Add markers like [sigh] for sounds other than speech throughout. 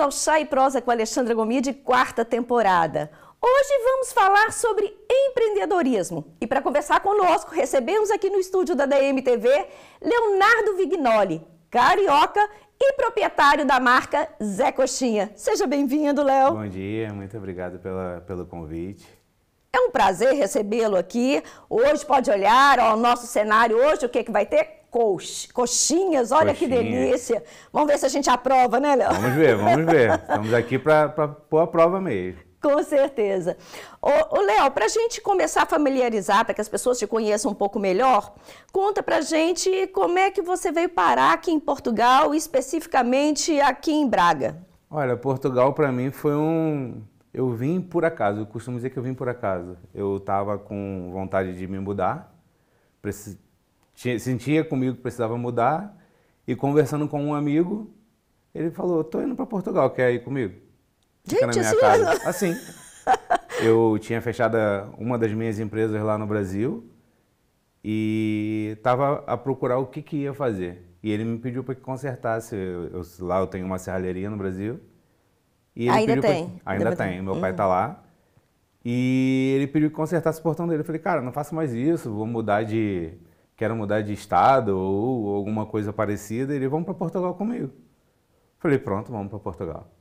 ao Chá e Prosa com Alexandra de quarta temporada. Hoje vamos falar sobre empreendedorismo. E para conversar conosco, recebemos aqui no estúdio da DMTV Leonardo Vignoli, carioca e proprietário da marca Zé Coxinha. Seja bem-vindo, Léo. Bom dia, muito obrigado pela, pelo convite. É um prazer recebê-lo aqui. Hoje pode olhar o nosso cenário hoje, o que, é que vai ter? cox, coxinhas. Olha Coxinha. que delícia. Vamos ver se a gente aprova, né, Léo? Vamos ver, vamos ver. [laughs] Estamos aqui para pôr a prova mesmo. Com certeza. o Léo, para a gente começar a familiarizar, para que as pessoas te conheçam um pouco melhor, conta para gente como é que você veio parar aqui em Portugal, especificamente aqui em Braga. Olha, Portugal para mim foi um... Eu vim por acaso, eu costumo dizer que eu vim por acaso. Eu estava com vontade de me mudar, tinha, sentia comigo que precisava mudar e conversando com um amigo, ele falou: "Tô indo para Portugal, quer ir comigo?" Gente, na minha casa. Assim. Ah, [laughs] eu tinha fechado uma das minhas empresas lá no Brasil e estava a procurar o que, que ia fazer. E ele me pediu para que consertasse. Eu, eu, lá eu tenho uma serralheria no Brasil. E ainda tem. ainda, tem. Meu pai está uhum. lá. E ele pediu que consertasse o portão dele. Eu falei, cara, não faço mais isso, vou mudar de, quero mudar de estado ou alguma coisa parecida, ele vão para Portugal comigo. Falei, pronto, vamos para Portugal.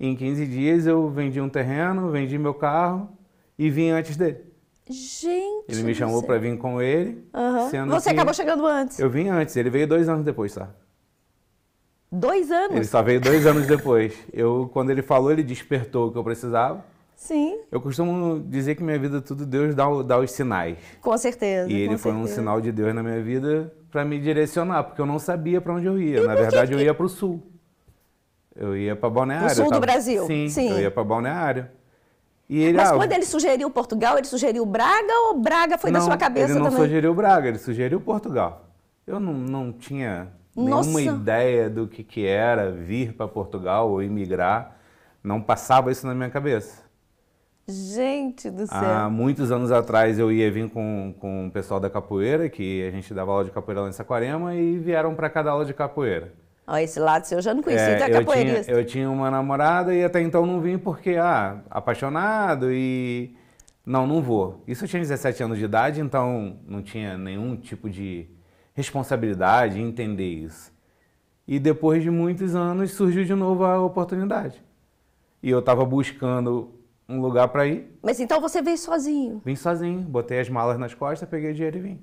Em 15 dias eu vendi um terreno, vendi meu carro e vim antes dele. Gente! Ele me chamou para vir com ele. Uhum. Você acabou chegando antes? Eu vim antes, ele veio dois anos depois, tá? Dois anos? Ele só veio dois anos depois. Eu, quando ele falou, ele despertou o que eu precisava. Sim. Eu costumo dizer que minha vida tudo Deus dá, dá os sinais. Com certeza. E ele foi certeza. um sinal de Deus na minha vida para me direcionar, porque eu não sabia para onde eu ia. E na verdade, que... eu ia para o sul. Eu ia para Balneário. sul tava... do Brasil? Sim, Sim. Eu ia para Balneário. Ele, Mas ah, quando ele sugeriu Portugal, ele sugeriu Braga ou Braga foi não, da sua cabeça também? Ele não também? sugeriu Braga, ele sugeriu Portugal. Eu não, não tinha Nossa. nenhuma ideia do que, que era vir para Portugal ou imigrar. Não passava isso na minha cabeça. Gente do céu! Há muitos anos atrás eu ia vir com, com o pessoal da capoeira, que a gente dava aula de capoeira lá em Saquarema, e vieram para cada aula de capoeira. Ó, esse lado seu eu já não conhecia, é, tá eu capoeirista. Tinha, eu tinha uma namorada e até então não vim porque, ah, apaixonado e... Não, não vou. Isso eu tinha 17 anos de idade, então não tinha nenhum tipo de responsabilidade em entender isso. E depois de muitos anos surgiu de novo a oportunidade. E eu estava buscando um lugar para ir. Mas então você veio sozinho? Vim sozinho, botei as malas nas costas, peguei o dinheiro e vim.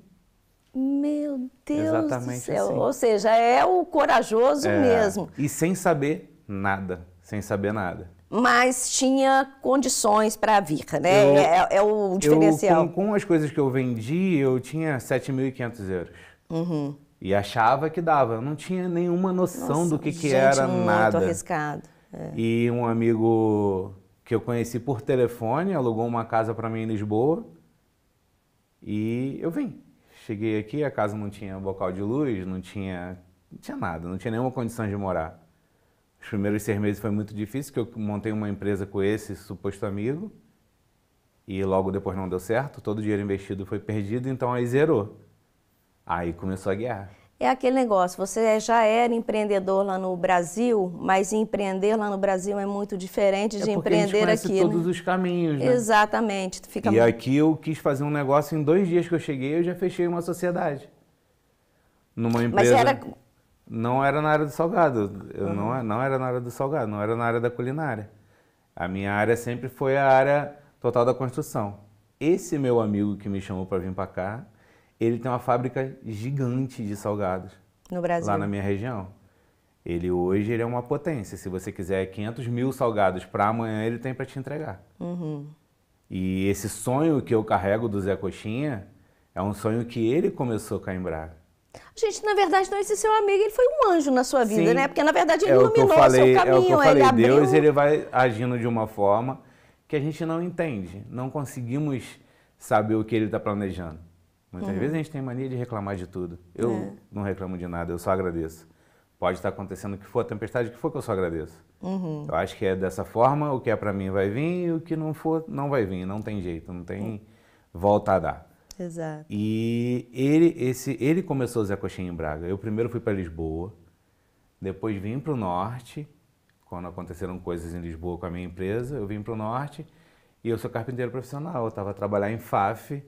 Meu Deus Exatamente do céu. Assim. Ou seja, é o corajoso é, mesmo. E sem saber nada, sem saber nada. Mas tinha condições para vir, né? Eu, é, é, o diferencial. Eu, com, com, as coisas que eu vendi, eu tinha 7.500 euros. Uhum. E achava que dava. Eu não tinha nenhuma noção Nossa, do que, gente, que era muito nada. muito arriscado. É. E um amigo que eu conheci por telefone, alugou uma casa para mim em Lisboa e eu vim. Cheguei aqui, a casa não tinha bocal de luz, não tinha, não tinha nada, não tinha nenhuma condição de morar. Os primeiros seis meses foi muito difícil, que eu montei uma empresa com esse suposto amigo e logo depois não deu certo, todo o dinheiro investido foi perdido, então aí zerou. Aí começou a guerra. É aquele negócio, você já era empreendedor lá no Brasil, mas empreender lá no Brasil é muito diferente é de é empreender a gente aqui. Né? todos né? os caminhos, né? Exatamente. Fica e muito... aqui eu quis fazer um negócio em dois dias que eu cheguei, eu já fechei uma sociedade. Numa empresa. Mas era... Não era na área do salgado. Eu uhum. não, é, não era na área do salgado, não era na área da culinária. A minha área sempre foi a área total da construção. Esse meu amigo que me chamou para vir para cá ele tem uma fábrica gigante de salgados. No Brasil. Lá na minha região. Ele hoje ele é uma potência. Se você quiser 500 mil salgados para amanhã, ele tem para te entregar. Uhum. E esse sonho que eu carrego do Zé Coxinha é um sonho que ele começou com a Embraer. Gente, na verdade, não é esse seu amigo, ele foi um anjo na sua vida, Sim, né? Porque na verdade ele é iluminou o, seu caminho. É o que eu falei, ele Deus abriu... ele vai agindo de uma forma que a gente não entende, não conseguimos saber o que ele está planejando. Muitas uhum. vezes a gente tem mania de reclamar de tudo. Eu é. não reclamo de nada, eu só agradeço. Pode estar acontecendo o que for, a tempestade o que for, que eu só agradeço. Uhum. Eu acho que é dessa forma, o que é para mim vai vir e o que não for, não vai vir. Não tem jeito, não tem uhum. volta a dar. Exato. E ele, esse, ele começou a Zé Coxinha em Braga. Eu primeiro fui para Lisboa, depois vim para o Norte, quando aconteceram coisas em Lisboa com a minha empresa, eu vim para o Norte e eu sou carpinteiro profissional. Eu estava a trabalhar em FAF,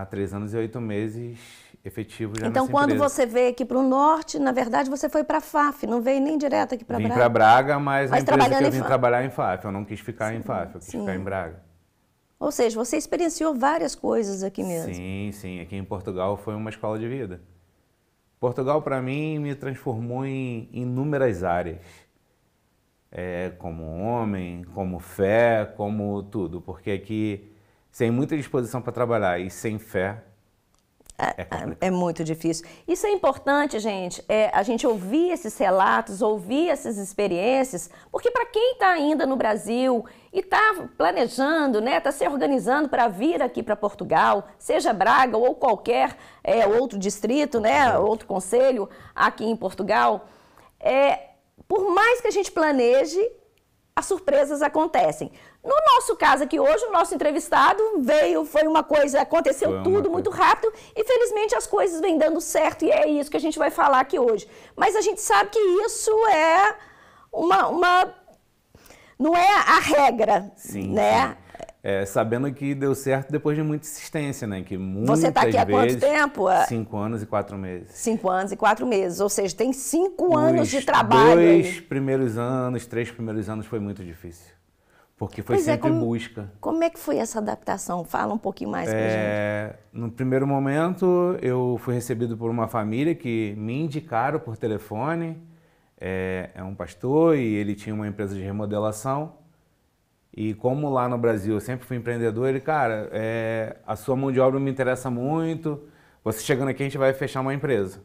há três anos e oito meses efetivos já Então, quando empresa. você veio aqui para o norte, na verdade você foi para a FAF, não veio nem direto aqui para Braga? Vim para Braga, mas, mas a empresa que eu vim FAF. trabalhar é em FAF, eu não quis ficar sim, em FAF, eu quis sim. ficar em Braga. Ou seja, você experienciou várias coisas aqui mesmo. Sim, sim, aqui em Portugal foi uma escola de vida. Portugal, para mim, me transformou em inúmeras áreas. É, como homem, como fé, como tudo. Porque aqui sem muita disposição para trabalhar e sem fé, é, é, muito difícil. Isso é importante, gente, é a gente ouvir esses relatos, ouvir essas experiências, porque para quem está ainda no Brasil e está planejando, né, está se organizando para vir aqui para Portugal, seja Braga ou qualquer é, outro distrito, né, outro conselho aqui em Portugal, é, por mais que a gente planeje, as surpresas acontecem. No nosso caso aqui hoje, o nosso entrevistado veio, foi uma coisa, aconteceu uma tudo coisa. muito rápido e felizmente as coisas vêm dando certo e é isso que a gente vai falar aqui hoje. Mas a gente sabe que isso é uma. uma não é a regra, sim, né? Sim. É, sabendo que deu certo depois de muita insistência, né? Que tá muitas Você está aqui há vezes, quanto tempo? É. Cinco anos e quatro meses. Cinco anos e quatro meses, ou seja, tem cinco Os anos de trabalho. Dois primeiros anos, três primeiros anos foi muito difícil. Porque foi pois é, sempre é, como, busca. Como é que foi essa adaptação? Fala um pouquinho mais é, pra gente. No primeiro momento, eu fui recebido por uma família que me indicaram por telefone. É, é um pastor e ele tinha uma empresa de remodelação. E como lá no Brasil eu sempre fui empreendedor, ele, cara, é, a sua mão de obra me interessa muito. Você chegando aqui, a gente vai fechar uma empresa.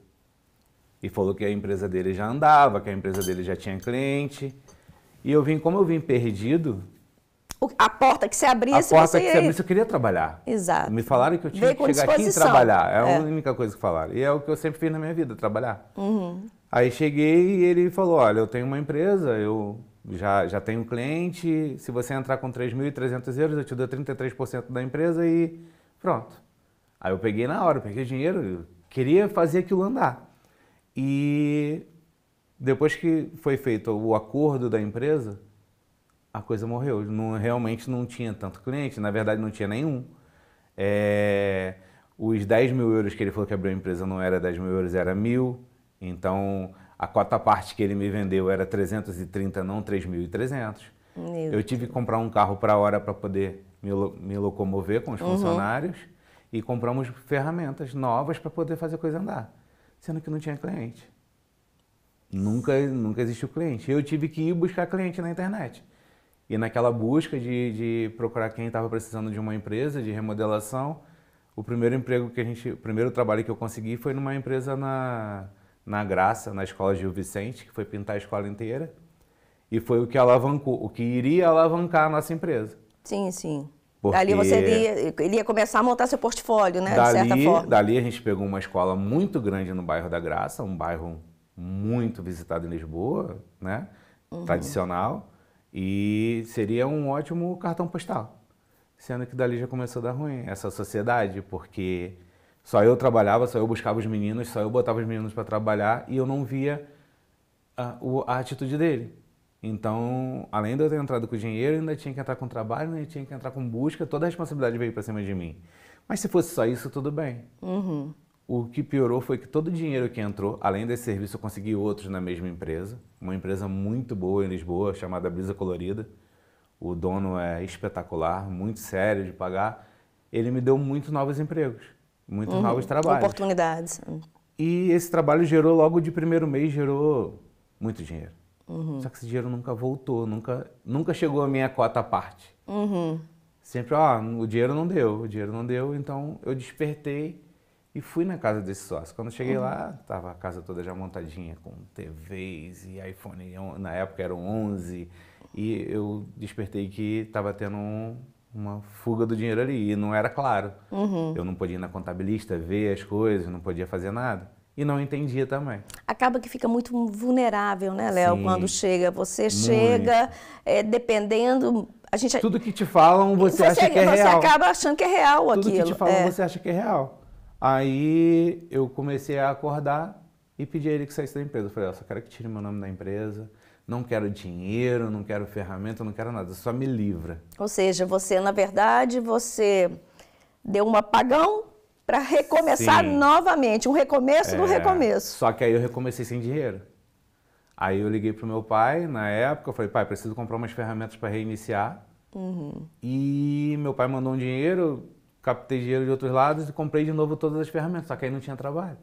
E falou que a empresa dele já andava, que a empresa dele já tinha cliente. E eu vim, como eu vim perdido, a porta que se abria, a se porta você... que se abria, eu queria trabalhar. Exato. Me falaram que eu tinha que chegar disposição. aqui e trabalhar. É, é, a única coisa que falaram. E é o que eu sempre fiz na minha vida, trabalhar. Uhum. Aí cheguei e ele falou, olha, eu tenho uma empresa, eu já, já tenho um cliente, se você entrar com 3.300 euros, eu te dou 33% da empresa e pronto. Aí eu peguei na hora, peguei dinheiro, queria fazer aquilo andar. E depois que foi feito o acordo da empresa, a coisa morreu. Não, realmente não tinha tanto cliente, na verdade não tinha nenhum. É, os 10 mil euros que ele falou que abriu a empresa não era 10 mil euros, era mil. Então a cota parte que ele me vendeu era 330, não 3.300. Eu tive que comprar um carro para hora para poder me, me, locomover com os uhum. funcionários e compramos ferramentas novas para poder fazer a coisa andar, sendo que não tinha cliente. Nunca, nunca existiu cliente. Eu tive que ir buscar cliente na internet. E naquela busca de, de procurar quem estava precisando de uma empresa de remodelação, o primeiro emprego que a gente, o primeiro trabalho que eu consegui foi numa empresa na, na Graça, na escola Gil Vicente, que foi pintar a escola inteira. E foi o que alavancou, o que iria alavancar a nossa empresa. Sim, sim. Porque dali você iria, iria começar a montar seu portfólio, né? Dali, de certa forma. Dali a gente pegou uma escola muito grande no bairro da Graça, um bairro muito visitado em Lisboa, né? Uhum. Tradicional. E seria um ótimo cartão postal. Sendo que dali já começou a dar ruim essa sociedade, porque só eu trabalhava, só eu buscava os meninos, só eu botava os meninos para trabalhar e eu não via a, ah, a, atitude dele. Então, além de eu ter entrado com dinheiro, ainda tinha que entrar com trabalho, ainda né, tinha que entrar com busca, toda a responsabilidade veio para cima de mim. Mas se fosse só isso, tudo bem. Uhum. O que piorou foi que todo o dinheiro que entrou, além desse serviço, eu consegui outros na mesma empresa. Uma empresa muito boa em Lisboa, chamada Brisa Colorida. O dono é espetacular, muito sério de pagar. Ele me deu muitos novos empregos, muitos uhum. novos trabalhos. Oportunidades. Hum. E esse trabalho gerou, logo de primeiro mês, gerou muito dinheiro. Uhum. Só que esse dinheiro nunca voltou, nunca, nunca chegou à minha cota à parte. Uhum. Sempre, ó, ah, o dinheiro não deu, o dinheiro não deu, então eu despertei e fui na casa desse sócio. Quando cheguei uhum. lá, estava a casa toda já montadinha, com TVs e iPhone, na época era 11. E eu despertei que estava tendo um, uma fuga do dinheiro ali, e não era claro. Uhum. Eu não podia ir na contabilista ver as coisas, não podia fazer nada e não entendia também. Acaba que fica muito vulnerável, né, Léo, quando chega. Você muito. chega, é, dependendo. A gente... Tudo que te falam, você, você acha que é real. Você acaba achando que é real Tudo aquilo. Tudo que te falam, é. você acha que é real. Aí eu comecei a acordar e pedi a ele que saísse da empresa. Eu falei, eu só quero que tire meu nome da empresa, não quero dinheiro, não quero ferramenta, não quero nada, só me livra. Ou seja, você, na verdade, você deu um apagão para recomeçar Sim. novamente, um recomeço é, do recomeço. Só que aí eu recomecei sem dinheiro. Aí eu liguei pro meu pai, na época, eu falei, pai, preciso comprar umas ferramentas para reiniciar. Uhum. E meu pai mandou um dinheiro, captei dinheiro de outros lados e comprei de novo todas as ferramentas, só que aí não tinha trabalho.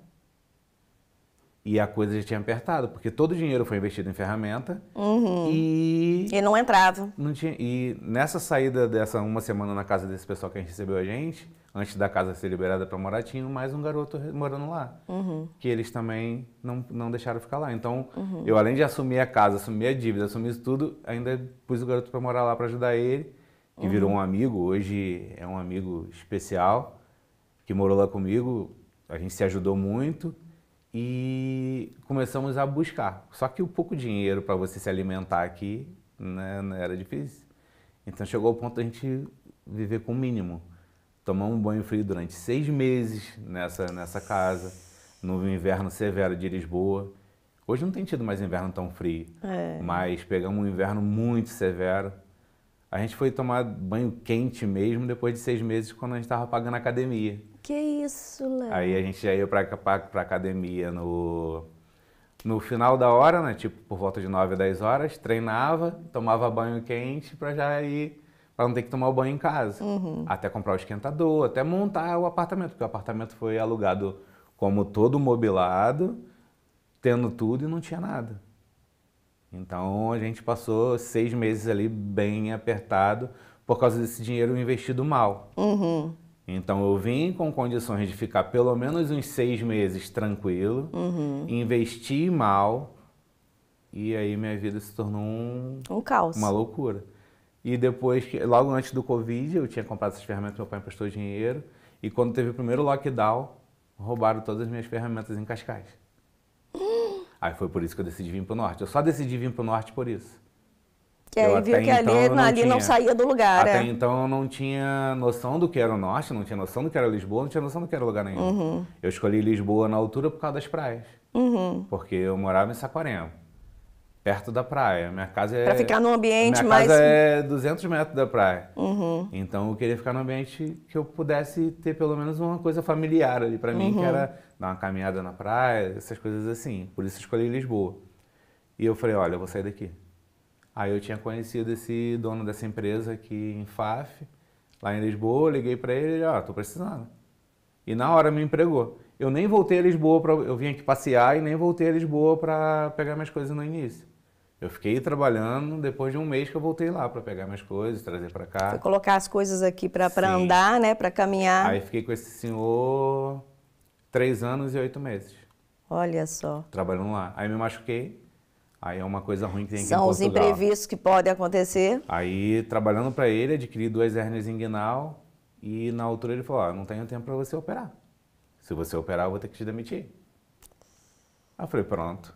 E a coisa já tinha apertado, porque todo o dinheiro foi investido em ferramenta uhum. e... E não entrava. Não tinha, e nessa saída dessa uma semana na casa desse pessoal que a gente recebeu a gente, antes da casa ser liberada para morar, tinha mais um garoto morando lá, uhum. que eles também não, não deixaram ficar lá. Então, uhum. eu além de assumir a casa, assumir a dívida, assumir isso tudo, ainda pus o garoto para morar lá para ajudar ele que uhum. virou um amigo, hoje é um amigo especial, que morou lá comigo, a gente se ajudou muito e começamos a buscar. Só que o pouco dinheiro para você se alimentar aqui né, né era difícil. Então chegou o ponto da gente viver com o mínimo. Tomamos um banho frio durante seis meses nessa, nessa casa, no inverno severo de Lisboa. Hoje não tem tido mais inverno tão frio, é. mas pegamos um inverno muito severo a gente foi tomar banho quente mesmo depois de seis meses, quando a gente estava pagando academia. Que isso, Léo. Aí a gente já ia para academia no, no final da hora, né? Tipo, por volta de 9 a 10 horas, treinava, tomava banho quente para já ir para não ter que tomar o banho em casa. Uhum. Até comprar o esquentador, até montar o apartamento, porque o apartamento foi alugado como todo mobilado, tendo tudo e não tinha nada. Então a gente passou seis meses ali bem apertado por causa desse dinheiro investido mal. Uhum. Então eu vim com condições de ficar pelo menos uns seis meses tranquilo, uhum. investi mal e aí minha vida se tornou um, um caos, uma loucura. E depois, logo antes do Covid, eu tinha comprado essas ferramentas, meu pai emprestou dinheiro. E quando teve o primeiro lockdown, roubaram todas as minhas ferramentas em Cascais. Aí foi por isso que eu decidi vir para o norte. Eu só decidi vir para o norte por isso. Que aí eu viu que então, ali, não, ali não, saía do lugar. Até é. então eu não tinha noção do que era o norte, não tinha noção do que era Lisboa, não tinha noção do que era lugar nenhum. Uhum. Eu escolhi Lisboa na altura por causa das praias. Uhum. Porque eu morava em Saquarema perto da praia. Minha casa é. Pra ficar num ambiente minha mais. Minha casa é 200 metros da praia. Uhum. Então eu queria ficar num ambiente que eu pudesse ter pelo menos uma coisa familiar ali para mim, uhum. que era dar uma caminhada na praia, essas coisas assim. Por isso eu escolhi Lisboa. E eu falei: olha, eu vou sair daqui. Aí eu tinha conhecido esse dono dessa empresa aqui em FAF, lá em Lisboa, liguei para ele, ó, oh, tô precisando. E na hora me empregou. Eu nem voltei a Lisboa, para, eu vim aqui passear e nem voltei a Lisboa para pegar minhas coisas no início. Eu fiquei trabalhando depois de um mês que eu voltei lá para pegar minhas coisas, trazer para cá. Foi colocar as coisas aqui para andar, né? Para caminhar. Aí fiquei com esse senhor três anos e oito meses. Olha só. Trabalhando lá. Aí me machuquei. Aí é uma coisa ruim que tem que São os imprevistos que podem acontecer. Aí, trabalhando para ele, adquiri duas hérnias inguinal e na altura ele falou: ah, não tenho tempo para você operar. Se você operar, eu vou ter que te demitir. Aí eu falei: pronto.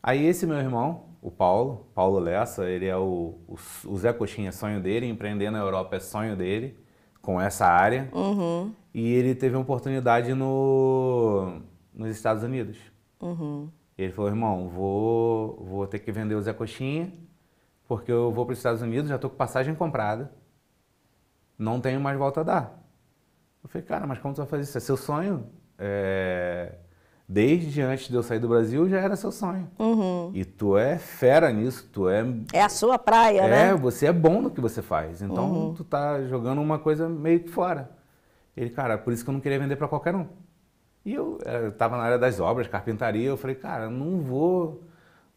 Aí esse meu irmão, o Paulo, Paulo Lessa, ele é o, o, o Zé Coxinha, sonho dele, empreender na Europa é sonho dele, com essa área. Uhum. E ele teve uma oportunidade no, nos Estados Unidos. Uhum. Ele falou, irmão, vou, vou ter que vender o Zé Coxinha, porque eu vou para os Estados Unidos, já estou com passagem comprada, não tenho mais volta a dar. Eu falei, cara, mas como você vai fazer isso? É seu sonho? É desde antes de eu sair do Brasil já era seu sonho. Uhum. E tu é fera nisso, tu é. É a sua praia, é, né? É, você é bom no que você faz. Então uhum. tu tá jogando uma coisa meio que fora. Ele, cara, por isso que eu não queria vender para qualquer um. E eu, eh, eu tava na área das obras, carpintaria, eu falei, cara, não vou.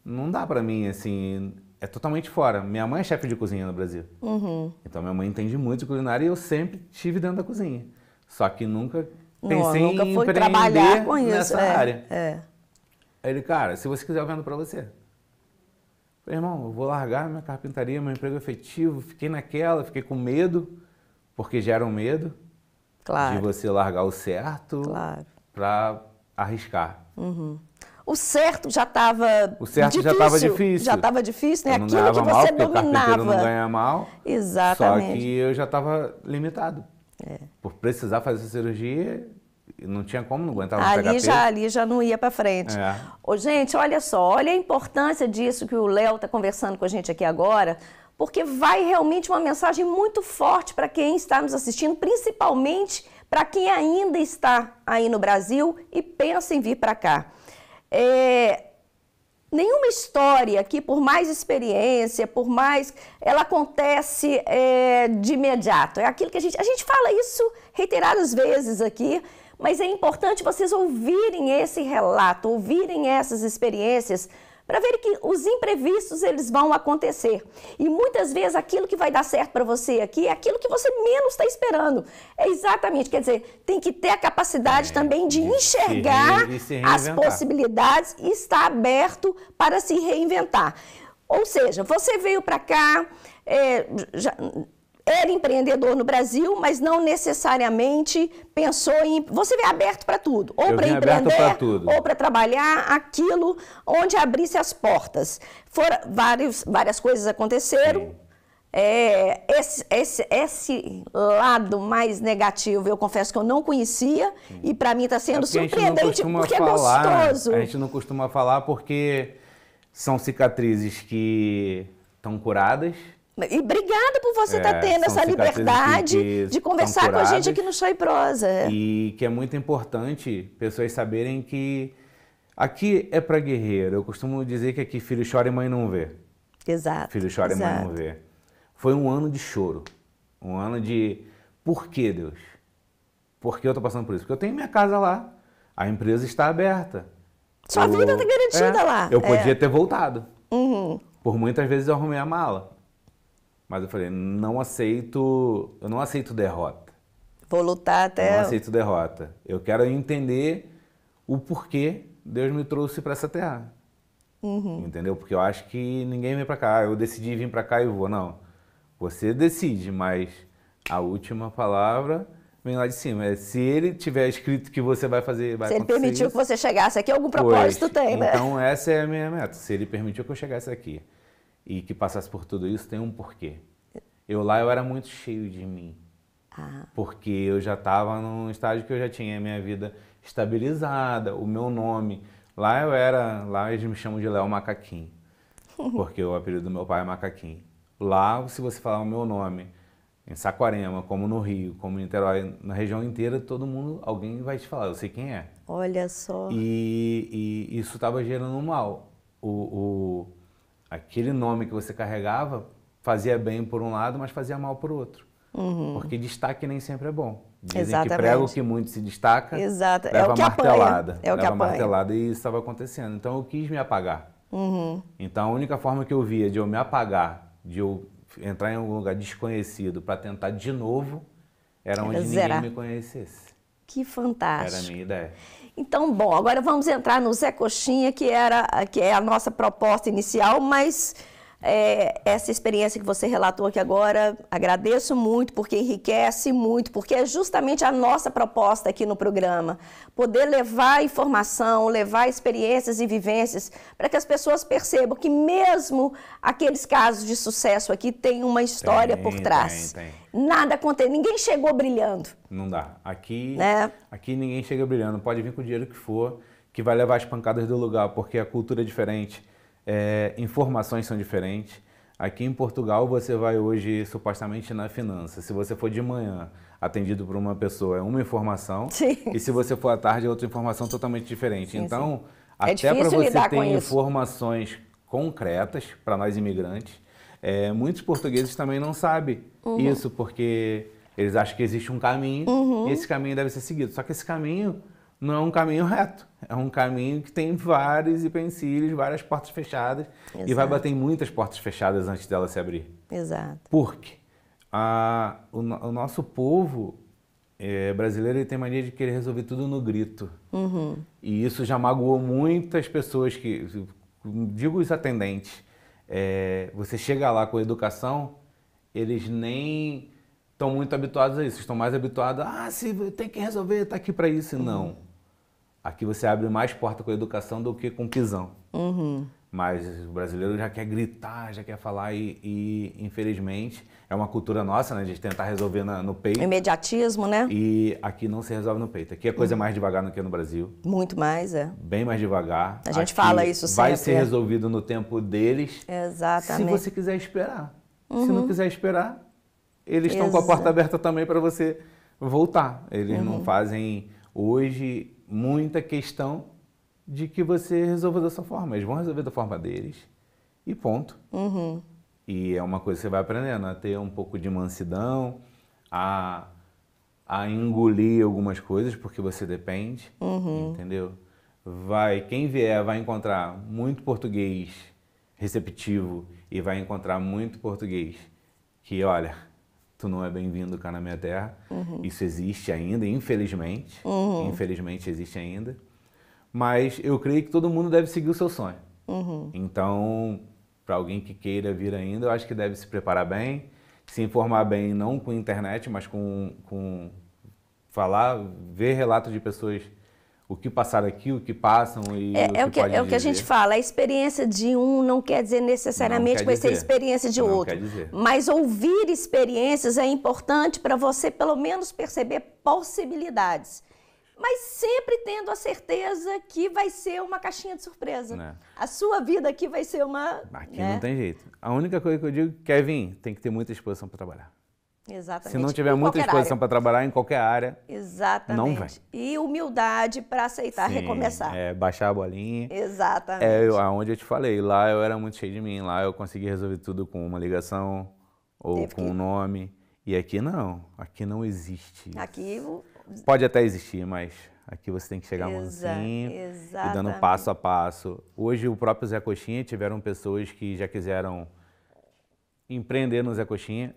Não dá para mim, assim. É totalmente fora. Minha mãe é chefe de cozinha no Brasil. Uhum. Então minha mãe entende muito de culinária e eu sempre tive dentro da cozinha. Só que nunca Pensei nunca em trabalhar com isso. Nessa é, área. É. Aí ele, cara, se você quiser, eu vendo pra você. Falei, irmão, eu vou largar minha carpintaria, meu emprego efetivo. Fiquei naquela, fiquei com medo, porque gera um medo claro. de você largar o certo claro. para arriscar. Uhum. O certo já estava O certo difícil, já estava difícil. Já estava difícil, né? Aquilo que você mal, dominava. O carpinteiro não ganha mal. Exatamente. Só que eu já estava limitado. É. Por precisar fazer cirurgia, não tinha como, não aguentava ali pegar já, peso. Ali já não ia para frente. É. Ô, gente, olha só, olha a importância disso que o Léo está conversando com a gente aqui agora, porque vai realmente uma mensagem muito forte para quem está nos assistindo, principalmente para quem ainda está aí no Brasil e pensa em vir para cá. É, nenhuma história aqui, por mais experiência, por mais. ela acontece é, de imediato. É aquilo que a gente. A gente fala isso reiteradas vezes aqui, mas é importante vocês ouvirem esse relato, ouvirem essas experiências para ver que os imprevistos eles vão acontecer. E muitas vezes aquilo que vai dar certo para você aqui é aquilo que você menos está esperando. É exatamente, quer dizer, tem que ter a capacidade é, também de, enxergar as possibilidades e estar aberto para se reinventar. Ou seja, você veio para cá, é, já, era empreendedor no Brasil, mas não necessariamente pensou em. Você vem aberto para tudo, ou para empreender, tudo. ou para trabalhar aquilo onde abrisse as portas. Foram vários, várias coisas aconteceram. É, esse, esse, esse, lado mais negativo, eu confesso que eu não conhecia Sim. e para mim está sendo é surpreendente porque é falar, é gostoso. A gente não costuma falar porque são cicatrizes que estão curadas e obrigada por você estar tá é, tá tendo essa liberdade de conversar com a gente aqui no Show e Prosa. E que é muito importante pessoas saberem que aqui é para guerreiro. Eu costumo dizer que aqui filho chora e mãe não vê. Exato. Filho chora exato. e mãe não vê. Foi um ano de choro. Um ano de por que Deus? Por que eu estou passando por isso? Porque eu tenho minha casa lá, a empresa está aberta. Sua vida está garantida é, lá. Eu é. podia é. ter voltado. Uhum. Por muitas vezes eu arrumei a mala. Mas eu falei, não aceito, eu não aceito derrota. Vou lutar até. Não aceito derrota. Eu quero entender o porquê Deus me trouxe para essa terra. Uhum. Entendeu? Porque eu acho que ninguém vem para cá. Eu decidi vir para cá e vou. Não. Você decide, mas a última palavra vem lá de cima. É, se ele tiver escrito que você vai fazer, vai Se ele permitiu isso, que você chegasse aqui, algum propósito pois, tem, né? Então essa é a minha meta. Se ele permitiu que eu chegasse aqui e que passasse por tudo isso tem um porquê. Eu lá eu era muito cheio de mim. Ah. Porque eu já estava num estágio que eu já tinha a minha vida estabilizada, o meu nome. Lá eu era, lá eles me chamam de Léo Macaquinho, [laughs] porque o apelido do meu pai é Macaquinho. Lá, se você falar o meu nome, em Saquarema, como no Rio, como em Niterói, na região inteira, todo mundo, alguém vai te falar, eu sei quem é. Olha só. E, e isso estava gerando um mal. O, o, aquele nome que você carregava fazia bem por um lado, mas fazia mal por outro. Uhum. Porque destaque nem sempre é bom. Dizem Exatamente. que prego que muito se destaca, Exato. leva é o que martelada. Apanha. É o que leva apanha. martelada e isso estava acontecendo. Então eu quis me apagar. Uhum. Então a única forma que eu via de eu me apagar, de eu entrar em algum lugar desconhecido para tentar de novo, era onde era ninguém me conhecesse. Que fantástico. Era a minha ideia. Então, bom, agora vamos entrar no Zé Coxinha, que, era, que é a nossa proposta inicial, mas é, essa experiência que você relatou aqui agora, agradeço muito, porque enriquece muito, porque é justamente a nossa proposta aqui no programa. Poder levar informação, levar experiências e vivências para que as pessoas percebam que, mesmo aqueles casos de sucesso aqui, tem uma história tem, por trás. Tem, tem. Nada acontece, ninguém chegou brilhando. Não dá. Aqui, né? aqui ninguém chega brilhando. Pode vir com o dinheiro que for, que vai levar as pancadas do lugar, porque a cultura é diferente é, informações são diferentes. Aqui em Portugal você vai hoje supostamente na finança. Se você for de manhã atendido por uma pessoa é uma informação sim. e se você for à tarde é outra informação totalmente diferente. Sim, então sim. É até é para você ter informações concretas para nós imigrantes, é, muitos portugueses também não sabem uhum. isso porque eles acham que existe um caminho uhum. e esse caminho deve ser seguido. Só que esse caminho não é um caminho reto. É um caminho que tem vários empecilhos, várias portas fechadas Exato. e vai bater em muitas portas fechadas antes dela se abrir. Exato. Porque a, o, o nosso povo é, brasileiro tem mania de querer resolver tudo no grito. Uhum. E isso já magoou muitas pessoas que, digo os atendentes, é, você chega lá com educação, eles nem estão muito habituados a isso, estão mais habituados a, ah, se tem que resolver, tá aqui para isso. Uhum. Não Aqui você abre mais porta com a educação do que com pisão. Uhum. Mas o brasileiro já quer gritar, já quer falar e, e, infelizmente, é uma cultura nossa, né? De tentar resolver na, no peito. Imediatismo, né? E aqui não se resolve no peito. Aqui a é coisa é mais devagar do que no Brasil. Muito mais, é. Bem mais devagar. A gente aqui fala isso sempre. Vai ser é. resolvido no tempo deles. Exatamente. Se você quiser esperar. Uhum. Se não uhum. quiser esperar, eles estão com a porta aberta também para você voltar. Eles uhum. não fazem... Hoje, muita questão de que você resolva dessa forma. Eles vão resolver da forma deles e ponto. Uhum. E é uma coisa que você vai aprendendo a ter um pouco de mansidão, a, a engolir algumas coisas, porque você depende, uhum. entendeu? Vai, quem vier vai encontrar muito português receptivo e vai encontrar muito português que, olha, tu não é bem-vindo cá na minha terra. Uhum. Isso existe ainda, infelizmente. Uhum. Infelizmente existe ainda. Mas eu creio que todo mundo deve seguir o seu sonho. Uhum. Então, para alguém que queira vir ainda, eu acho que deve se preparar bem, se informar bem, não com internet, mas com, com falar, ver relatos de pessoas o que passaram aqui, o que passam e é, o que, é o que, é o que a gente fala, a experiência de um não quer dizer necessariamente que vai ser a experiência de não outro. Mas ouvir experiências é importante para você pelo menos perceber possibilidades. Mas sempre tendo a certeza que vai ser uma caixinha de surpresa. Né. A sua vida aqui vai ser uma. Aqui né? não tem jeito. A única coisa que eu digo, Kevin, tem que ter muita exposição para trabalhar. Exatamente. Se não tiver em muita disposição para trabalhar em qualquer área, Exatamente. não E humildade para aceitar Sim, recomeçar. É, baixar a bolinha. Exatamente. É onde eu te falei, lá eu era muito cheio de mim, lá eu consegui resolver tudo com uma ligação ou Teve com que... um nome. E aqui não, aqui não existe. Aqui pode até existir, mas aqui você tem que chegar Exa mansinho exatamente. e dando passo a passo. Hoje o próprio Zé Coxinha tiveram pessoas que já quiseram empreender no Zé Coxinha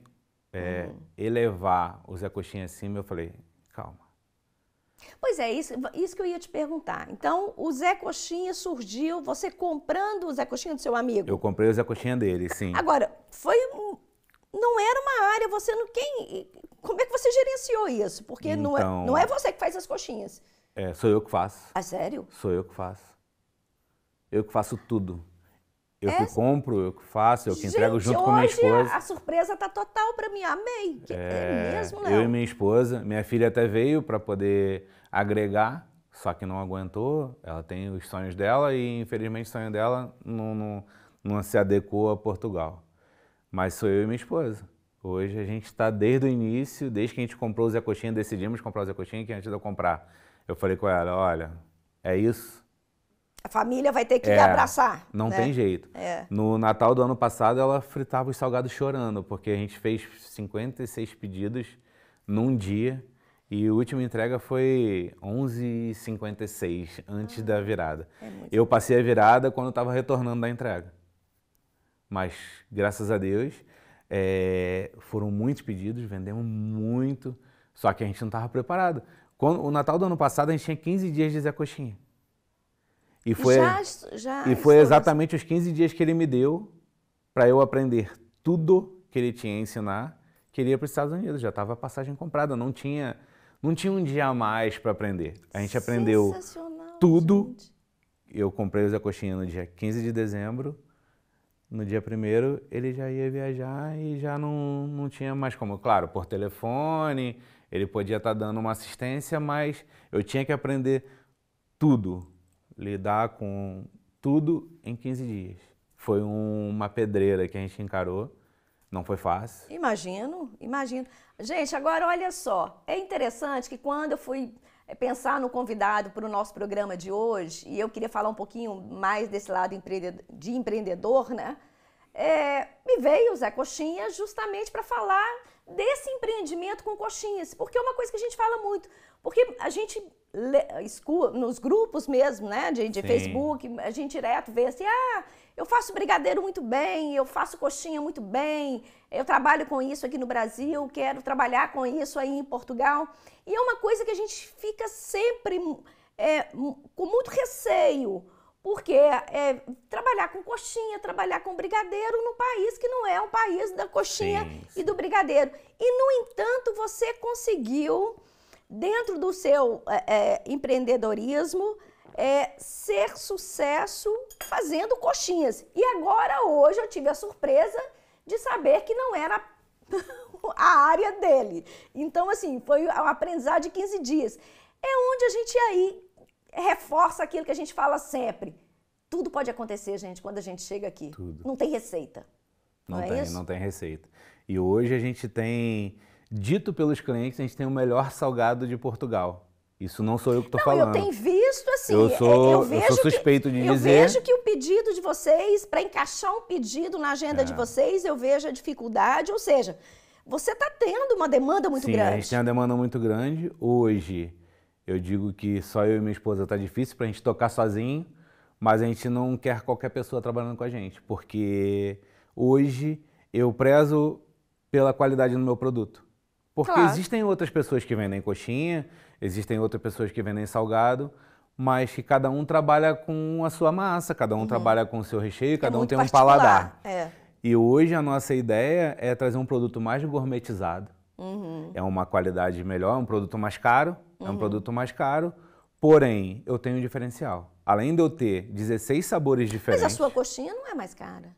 é, uhum. elevar os Zé Coxinha acima, eu falei, calma. Pois é, isso, isso que eu ia te perguntar. Então, o Zé Coxinha surgiu, você comprando o Zé Coxinha do seu amigo? Eu comprei o Zé Coxinha dele, sim. Agora, foi não era uma área, você não quem, como é que você gerenciou isso? Porque então, não, é, então- não é você que faz as coxinhas. É, sou eu que faço. Ah, sério? Sou eu que faço. Eu que faço tudo. Eu é... que compro, eu que faço, eu que entrego junto com minha esposa. A, a surpresa tá total para mim, amei. É, é mesmo, Léo? Eu e minha esposa, minha filha até veio para poder agregar, só que não aguentou. Ela tem os sonhos dela e infelizmente o sonho dela não, não, não se adequou a Portugal. Mas sou eu e minha esposa. Hoje a gente está desde o início, desde que a gente comprou o Zé Coxinha, decidimos comprar o Zé Coxinha, que antes de eu comprar, eu falei com ela, olha, é isso, a família vai ter que é, abraçar. Não né? tem jeito. É. No Natal do ano passado, ela fritava os salgados chorando, porque a gente fez 56 pedidos num dia. E a última entrega foi 11h56, antes ah, da virada. É eu passei a virada quando estava retornando da entrega. Mas, graças a Deus, é, foram muitos pedidos, vendemos muito, só que a gente não estava preparado. Quando, o Natal do ano passado, a gente tinha 15 dias de Zé Coxinha. E foi, já, já e foi exatamente os 15 dias que ele me deu para eu aprender tudo que ele tinha a ensinar, que ele ia para os Estados Unidos. Já estava a passagem comprada, não tinha, não tinha um dia a mais para aprender. A gente aprendeu tudo. Gente. Eu comprei os coxinha no dia 15 de dezembro. No dia primeiro ele já ia viajar e já não, não tinha mais como. Claro, por telefone, ele podia estar tá dando uma assistência, mas eu tinha que aprender tudo lidar com tudo em 15 dias. Foi um, uma pedreira que a gente encarou, não foi fácil. Imagino, imagino. Gente, agora olha só, é interessante que quando eu fui eh, pensar no convidado para o nosso programa de hoje, e eu queria falar um pouquinho mais desse lado de empreendedor, né? É, me veio o Zé Coxinha justamente para falar desse empreendimento com coxinhas, porque é uma coisa que a gente fala muito, porque a gente nos grupos mesmo, né, de, de Facebook, a gente direto vê assim, ah, eu faço brigadeiro muito bem, eu faço coxinha muito bem, eu trabalho com isso aqui no Brasil, quero trabalhar com isso aí em Portugal. E é uma coisa que a gente fica sempre é, com muito receio, porque é, trabalhar com coxinha, trabalhar com brigadeiro num país que não é um país da coxinha sim. e do brigadeiro. E, no entanto, você conseguiu dentro do seu é, é, empreendedorismo, é, ser sucesso fazendo coxinhas. E agora, hoje, eu tive a surpresa de saber que não era [laughs] a área dele. Então, assim, foi um aprendizado de 15 dias. É onde a gente aí reforça aquilo que a gente fala sempre. Tudo pode acontecer, gente, quando a gente chega aqui. Tudo. Não tem receita. Não, não é tem, é não tem receita. E hoje a gente tem Dito pelos clientes, a gente tem o melhor salgado de Portugal. Isso não sou eu que estou falando. Eu tenho visto assim. Eu é, sou, é, eu vejo eu sou suspeito que, de dizer. Eu vejo que o pedido de vocês, para encaixar um pedido na agenda é. de vocês, eu vejo a dificuldade. Ou seja, você está tendo uma demanda muito Sim, grande. A gente tem uma demanda muito grande. Hoje, eu digo que só eu e minha esposa está difícil para a gente tocar sozinho, mas a gente não quer qualquer pessoa trabalhando com a gente, porque hoje eu prezo pela qualidade do meu produto. Porque claro. existem outras pessoas que vendem coxinha, existem outras pessoas que vendem salgado, mas que cada um trabalha com a sua massa, cada um uhum. trabalha com o seu recheio, é cada um tem um paladar. É. E hoje a nossa ideia é trazer um produto mais gourmetizado. Uhum. É uma qualidade melhor, é um produto mais caro, uhum. é um uhum. produto mais caro, porém eu tenho um diferencial. Além de eu ter 16 sabores diferentes. Mas a sua coxinha não é mais cara.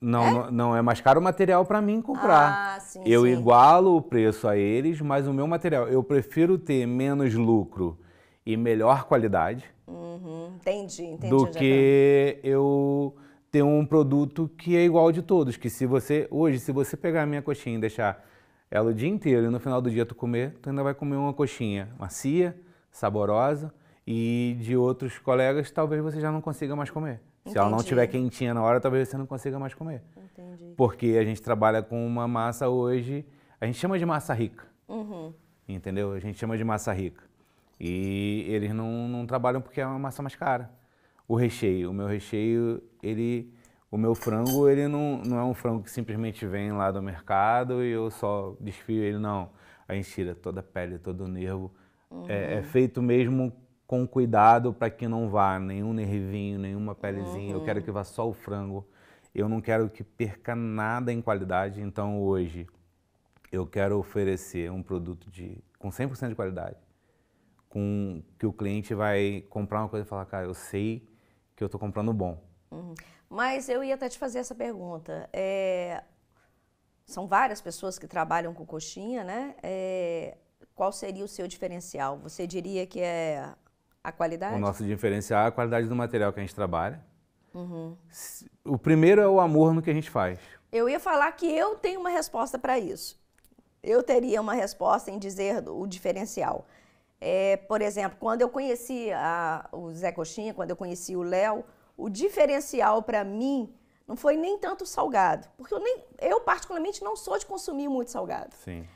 Não, é? não, não é mais caro o material para mim comprar. Ah, sim, eu sim. igualo o preço a eles, mas o meu material, eu prefiro ter menos lucro e melhor qualidade. Uhum, entendi, entendi. Do é que é. eu ter um produto que é igual de todos. Que se você, hoje, se você pegar a minha coxinha e deixar ela o dia inteiro e no final do dia tu comer, tu ainda vai comer uma coxinha macia, saborosa e de outros colegas talvez você já não consiga mais comer. Entendi. Se ela não tiver quentinha na hora, talvez você não consiga mais comer. Entendi. Porque a gente trabalha com uma massa hoje, a gente chama de massa rica. Uhum. Entendeu? A gente chama de massa rica. E eles não, não trabalham porque é uma massa mais cara. O recheio, o meu recheio, ele o meu frango, ele não, não é um frango que simplesmente vem lá do mercado e eu só desfio ele, não. A gente tira toda a pele, todo o nervo. Uhum. É, é, uhum. feito mesmo com cuidado para que não vá nenhum nervinho, nenhuma pelezinha. Uhum. Eu quero uhum. que vá só o frango. Eu não quero que perca nada em qualidade. Então hoje eu quero oferecer um produto de com 100% de qualidade, com que o cliente vai comprar uma coisa e falar, cara, eu sei que eu estou comprando bom. Uhum. Mas eu ia até te fazer essa pergunta. É... São várias pessoas que trabalham com coxinha, né? É... Qual seria o seu diferencial? Você diria que é a qualidade? O nosso diferencial é a qualidade do material que a gente trabalha. Uhum. O primeiro é o amor no que a gente faz. Eu ia falar que eu tenho uma resposta para isso. Eu teria uma resposta em dizer o diferencial. É, por exemplo, quando eu conheci a, o Zé Coxinha, quando eu conheci o Léo, o diferencial para mim não foi nem tanto salgado, porque eu, nem, eu particularmente não sou de consumir muito salgado. Sim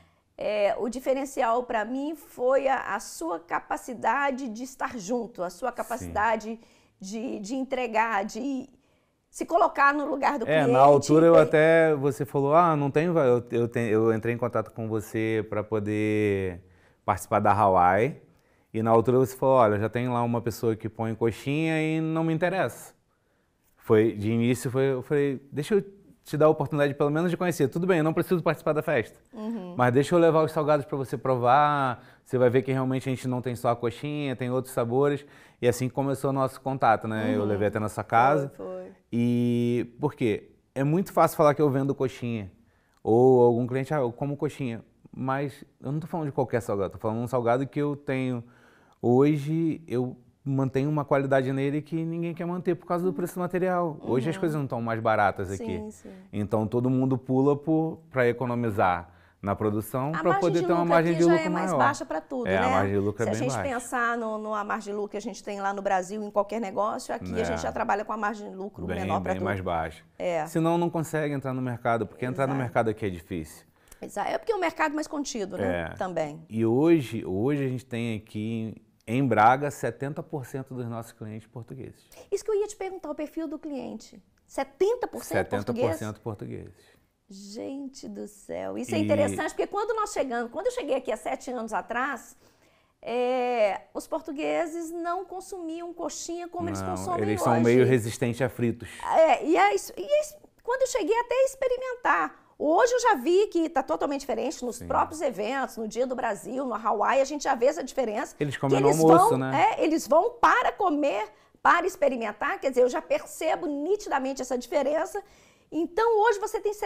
é, o diferencial para mim foi a, a, sua capacidade de estar junto, a sua capacidade de, de, entregar, de se colocar no lugar do é, cliente. É, na altura eu até, você falou, ah, não tenho, eu, eu, tenho, eu entrei em contato com você para poder participar da Hawaii. E na altura você falou, olha, já tem lá uma pessoa que põe coxinha e não me interessa. Foi, de início foi, eu falei, deixa eu te dá a oportunidade, pelo menos, de conhecer. Tudo bem, eu não preciso participar da festa, uhum. mas deixa eu levar os salgados para você provar. Você vai ver que realmente a gente não tem só a coxinha, tem outros sabores. E assim começou o nosso contato, né? Uhum. Eu levei até na casa. Foi, foi. E por quê? É muito fácil falar que eu vendo coxinha. Ou algum cliente, ah, eu como coxinha. Mas eu não estou falando de qualquer salgado, estou falando de um salgado que eu tenho. Hoje eu mantém uma qualidade nele que ninguém quer manter por causa do preço do material. Hoje uhum. as coisas não estão mais baratas sim, aqui. Sim. Então todo mundo pula para economizar na produção para poder ter uma margem de lucro é já é mais baixa para tudo, é, né? A margem de lucro Se é bem baixa. Se a gente pensar no, no margem de lucro que a gente tem lá no Brasil em qualquer negócio, aqui é. a gente já trabalha com a margem de lucro bem, menor para tudo. Bem mais baixa. É. Senão não consegue entrar no mercado, porque Exato. entrar no mercado aqui é difícil. Exato. É porque é um mercado mais contido, né? É. Também. E hoje, hoje a gente tem aqui em Braga, 70% dos nossos clientes portugueses. Isso que eu ia te perguntar, o perfil do cliente. 70%, 70 70% portugueses. Gente do céu, isso é e... é interessante, porque quando nós chegamos, quando eu cheguei aqui há sete anos atrás, é, os portugueses não consumiam coxinha como não, eles consomem hoje. Eles são meio resistentes a fritos. É, e, é, e é, quando eu cheguei até a experimentar, Hoje eu já vi que está totalmente diferente nos Sim. próprios eventos, no Dia do Brasil, no Hawaii, a gente já vê essa diferença. Eles comem eles no almoço, vão, né? É, eles vão para comer, para experimentar, quer dizer, eu já percebo nitidamente essa diferença. Então hoje você tem 70%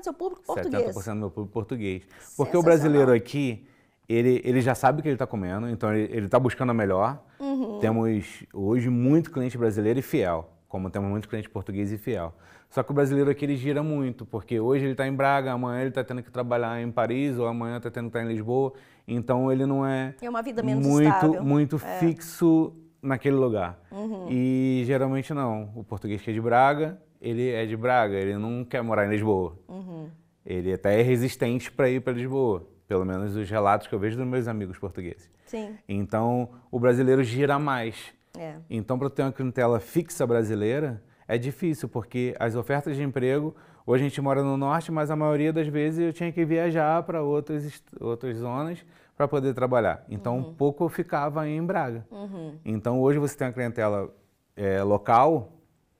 do seu público português. 70% do meu público português. Porque o brasileiro aqui, ele, ele já sabe o que ele está comendo, então ele está buscando a melhor. Uhum. Temos hoje muito cliente brasileiro e fiel como temos muito cliente português e fiel. Só que o brasileiro aqui ele gira muito, porque hoje ele está em Braga, amanhã ele está tendo que trabalhar em Paris, ou amanhã está tendo que estar tá em Lisboa, então ele não é, é muito, muito é. fixo naquele lugar. Uhum. E geralmente não. O português que é de Braga, ele é de Braga, ele não quer morar em Lisboa. Uhum. Ele até é resistente para ir para Lisboa pelo menos os relatos que eu vejo dos meus amigos portugueses. Sim. Então, o brasileiro gira mais. É. Então, para ter uma clientela fixa brasileira, é difícil, porque as ofertas de emprego, hoje a gente mora no norte, mas a maioria das vezes eu tinha que viajar para outras, outras zonas para poder trabalhar. Então, uhum. pouco eu ficava em Braga. Uhum. Então, hoje você tem uma clientela é, local,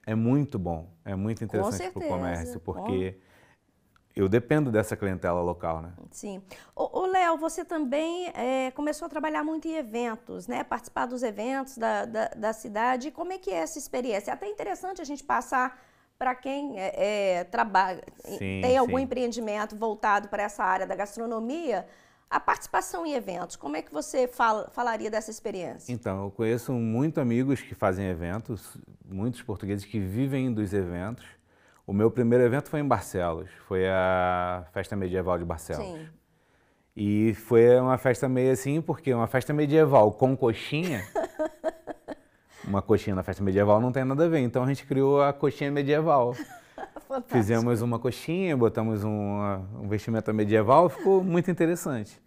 é muito bom, é muito interessante para o comércio, porque... Bom eu dependo dessa clientela local, né? Sim. O, Léo, você também é, começou a trabalhar muito em eventos, né? Participar dos eventos da, da, da cidade. Como é que é essa experiência? É até interessante a gente passar para quem é, eh, eh, trabalha, sim, tem algum empreendimento voltado para essa área da gastronomia, a participação em eventos. Como é que você falaria dessa experiência? Então, eu conheço muitos amigos que fazem eventos, muitos portugueses que vivem dos eventos. O meu primeiro evento foi em Barcelos, foi a Festa Medieval de Barcelos. Sim. E foi uma festa meio assim, porque uma festa medieval com coxinha. [laughs] uma coxinha na festa medieval não tem nada a ver. Então a gente criou a coxinha medieval. [laughs] Fantástico. Fizemos uma coxinha, botamos um, um vestimento medieval, ficou muito interessante.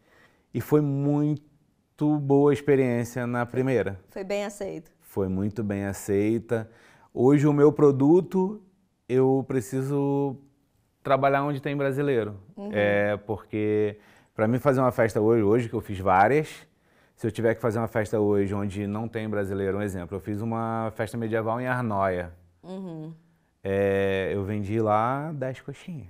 E foi muito boa a experiência na primeira. Foi bem aceito. Foi muito bem aceita. Hoje o meu produto eu preciso trabalhar onde tem brasileiro. Uhum. É, porque para mim fazer uma festa hoje, hoje que eu fiz várias, se eu tiver que fazer uma festa hoje onde não tem brasileiro, um exemplo, eu fiz uma festa medieval em Arnoia. Uhum. É, eu vendi lá 10 coxinhas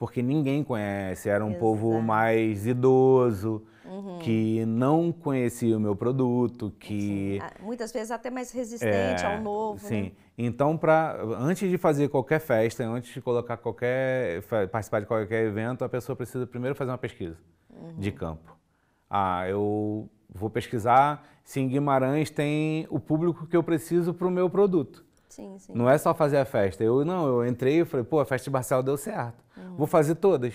porque ninguém conhece. Era um Exato. povo mais idoso, uhum. que não conhecia o meu produto, que... Sim. Muitas vezes até mais resistente é, ao novo, Sim. Né? Então, para antes de fazer qualquer festa, antes de colocar qualquer, participar de qualquer evento, a pessoa precisa primeiro fazer uma pesquisa uhum. de campo. Ah, eu vou pesquisar se em Guimarães tem o público que eu preciso para o meu produto. Sim, sim. Não é só fazer a festa. Eu não, eu entrei e falei, pô, a festa de Barcelona deu certo. Uhum. Vou fazer todas.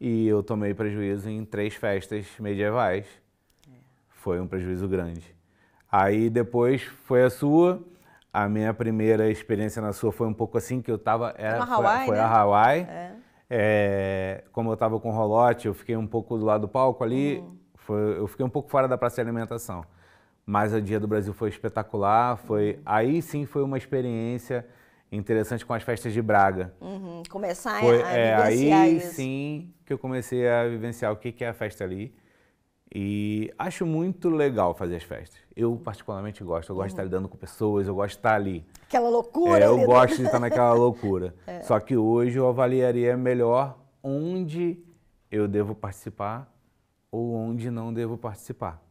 E eu tomei prejuízo em três festas medievais. É. Foi um prejuízo grande. Aí depois foi a sua. A minha primeira experiência na sua foi um pouco assim, que eu tava. Era, Uma Hawaii, foi, foi né? a Hawaii. É. É, como eu tava com o rolote, eu fiquei um pouco do lado do palco ali. Uhum. Foi, eu fiquei um pouco fora da praça de alimentação. Mas o Dia do Brasil foi espetacular, foi aí sim foi uma experiência interessante com as festas de Braga. Uhum. Começar foi, a, é, aí isso. sim que eu comecei a vivenciar o que, é a festa ali. E acho muito legal fazer as festas. Eu particularmente gosto. Eu gosto uhum. de estar uhum. lidando com pessoas, eu gosto de estar ali. Aquela loucura. É, eu gosto de estar naquela loucura. [laughs] É. Só que hoje eu avaliaria melhor onde eu devo participar ou onde não devo participar.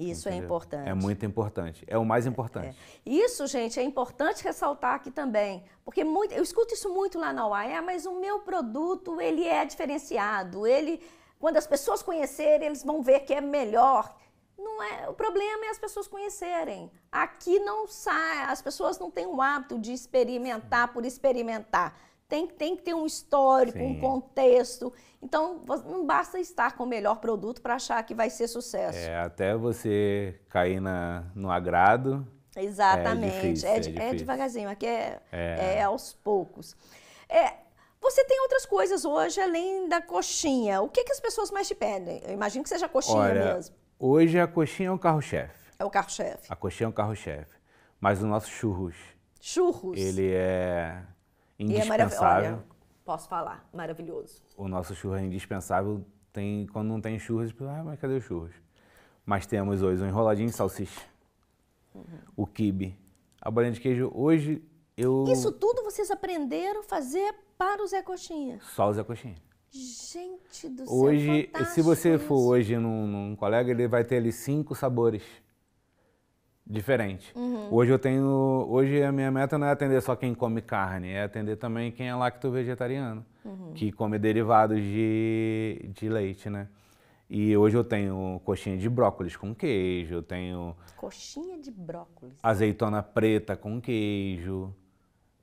Isso é Entendeu? é importante. É muito importante. É o mais importante. É, é. Isso, gente, é importante ressaltar aqui também, porque muito, eu escuto isso muito lá na UAE, ah, mas o meu produto, ele é diferenciado. Ele, quando as pessoas conhecerem, eles vão ver que é melhor. Não é, o problema é as pessoas conhecerem. Aqui não sai, as pessoas não têm o hábito de experimentar por experimentar tem, tem que ter um histórico, Sim. um contexto. Então, não basta estar com o melhor produto para achar que vai ser sucesso. É, até você cair na, no agrado. É Exatamente. É, difícil, é, é, é devagarzinho, aqui é, é. é aos poucos. É, você tem outras coisas hoje além da coxinha. O que, que as pessoas mais te pedem? Eu imagino que seja a coxinha Olha, mesmo. Hoje a coxinha é o carro-chefe. É o carro-chefe. A coxinha é o carro-chefe. Mas o nosso churros. Churros? Ele é Indispensável. E é Olha, posso falar, maravilhoso. O nosso churras é indispensável. Tem, quando não tem churras, ah, mas cadê os churras? Mas temos hoje um enroladinho de salsicha, uhum. o quibe, a bolinha de queijo. Hoje eu... Isso tudo vocês aprenderam a fazer para o Zé Coxinha? Só o Zé Coxinha. Gente do hoje, céu, Hoje, se você for hoje num, num colega, ele vai ter ali cinco sabores diferente. Uhum. Hoje eu tenho, hoje a minha meta não é atender só quem come carne, é atender também quem é lacto-vegetariano, uhum. que come derivados de, de leite, né? E hoje eu tenho coxinha de brócolis com queijo, eu tenho coxinha de brócolis, azeitona preta com queijo,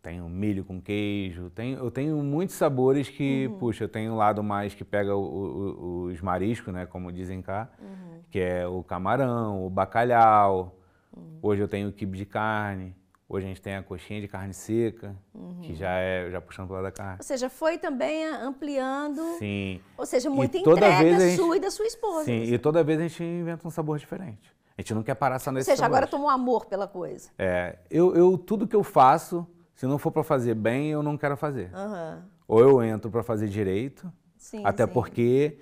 tenho milho com queijo, tenho, eu tenho muitos sabores que, uhum. puxa, eu tenho um lado mais que pega o, o, os mariscos, né, como dizem cá, uhum. que é o camarão, o bacalhau, Uhum. Hoje eu tenho o quibe de carne, hoje a gente tem a coxinha de carne seca, uhum. que já é já puxando para lado da carne. Ou seja, foi também ampliando. Sim. Ou seja, muita e entrega gente, sua e da sua esposa. Sim, e toda vez a gente inventa um sabor diferente. A gente não quer parar só nesse Ou seja, sabor. agora tomou amor pela coisa. É, eu, eu tudo que eu faço, se não for para fazer bem, eu não quero fazer. Uhum. Ou eu entro para fazer direito, sim, até sim. porque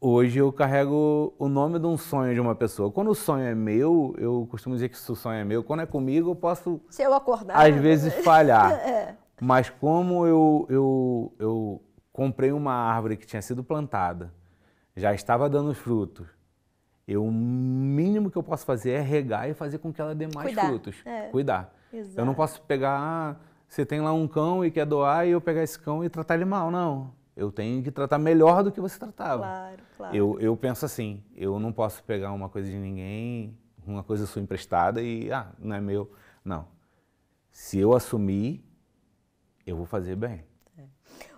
hoje eu carrego o nome de um sonho de uma pessoa. Quando o sonho é meu, eu costumo dizer que se o sonho é meu, quando é comigo, eu posso. Se eu acordar. Às né? vezes [laughs] falhar. é. Mas como eu, eu, eu comprei uma árvore que tinha sido plantada, já estava dando frutos. Eu, o mínimo que eu posso fazer é regar e fazer com que ela dê mais Cuidar. frutos. É. Cuidar. Exato. Eu não posso pegar, ah, você tem lá um cão e quer doar e eu pegar esse cão e tratar ele mal, não eu tenho que tratar melhor do que você tratava. Claro, claro. Eu, eu penso assim, eu não posso pegar uma coisa de ninguém, uma coisa sua emprestada e, ah, não é meu. Não. Se eu assumir, eu vou fazer bem. É.